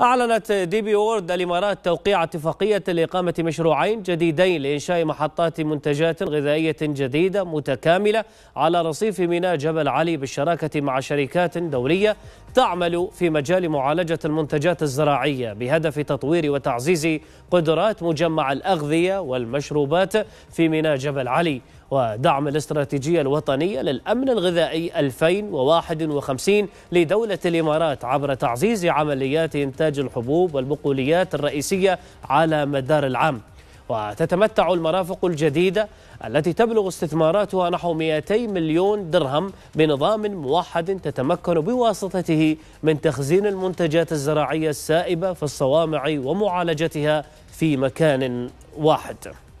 أعلنت دي بي وورد الإمارات توقيع اتفاقية لإقامة مشروعين جديدين لإنشاء محطات منتجات غذائية جديدة متكاملة على رصيف ميناء جبل علي بالشراكة مع شركات دولية تعمل في مجال معالجة المنتجات الزراعية بهدف تطوير وتعزيز قدرات مجمع الأغذية والمشروبات في ميناء جبل علي ودعم الاستراتيجية الوطنية للأمن الغذائي 2051 لدولة الإمارات عبر تعزيز عمليات إنتاج الحبوب والبقوليات الرئيسية على مدار العام وتتمتع المرافق الجديدة التي تبلغ استثماراتها نحو 200 مليون درهم بنظام موحد تتمكن بواسطته من تخزين المنتجات الزراعية السائبة في الصوامع ومعالجتها في مكان واحد